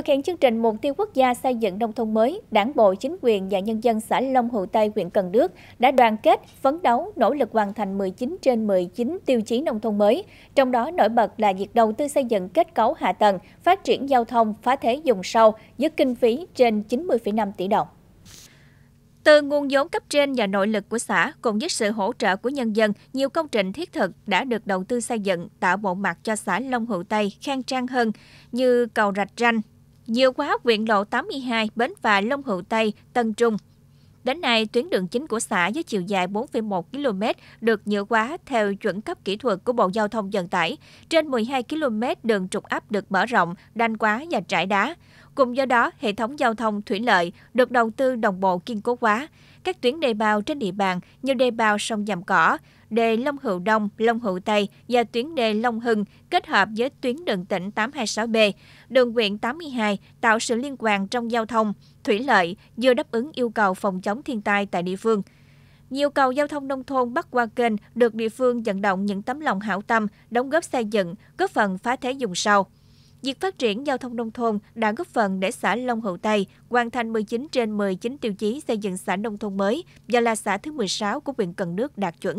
Thực hiện chương trình Mục tiêu quốc gia xây dựng nông thôn mới, Đảng bộ, chính quyền và nhân dân xã Long Hữu Tây, huyện Cần Đước đã đoàn kết, phấn đấu, nỗ lực hoàn thành 19 trên 19 tiêu chí nông thôn mới. Trong đó nổi bật là việc đầu tư xây dựng kết cấu hạ tầng, phát triển giao thông, phá thế dùng sâu, với kinh phí trên 90,5 tỷ đồng. Từ nguồn vốn cấp trên và nội lực của xã cùng với sự hỗ trợ của nhân dân, nhiều công trình thiết thực đã được đầu tư xây dựng tạo bộ mặt cho xã Long Hữu Tây khang trang hơn như cầu Rạch Ranh, nhiều quá huyện lộ 82, Bến Phà, Long Hữu Tây, Tân Trung. Đến nay, tuyến đường chính của xã với chiều dài 4,1 km được nhựa quá theo chuẩn cấp kỹ thuật của Bộ Giao thông Vận tải. Trên 12 km đường trục áp được mở rộng, đanh quá và trải đá. Cùng do đó, hệ thống giao thông thủy lợi được đầu tư đồng bộ kiên cố hóa. Các tuyến đề bào trên địa bàn như đề bào sông Dàm Cỏ, đề Long Hữu Đông, Long Hữu Tây và tuyến đề Long Hưng kết hợp với tuyến đường tỉnh 826B, đường huyện 82 tạo sự liên quan trong giao thông, thủy lợi vừa đáp ứng yêu cầu phòng chống thiên tai tại địa phương. Nhiều cầu giao thông nông thôn bắc qua kênh được địa phương vận động những tấm lòng hảo tâm, đóng góp xây dựng, góp phần phá thế dùng sau. Việc phát triển giao thông nông thôn đã góp phần để xã Long Hậu Tây hoàn thành 19 trên 19 tiêu chí xây dựng xã nông thôn mới và là xã thứ 16 của huyện Cần Đức đạt chuẩn.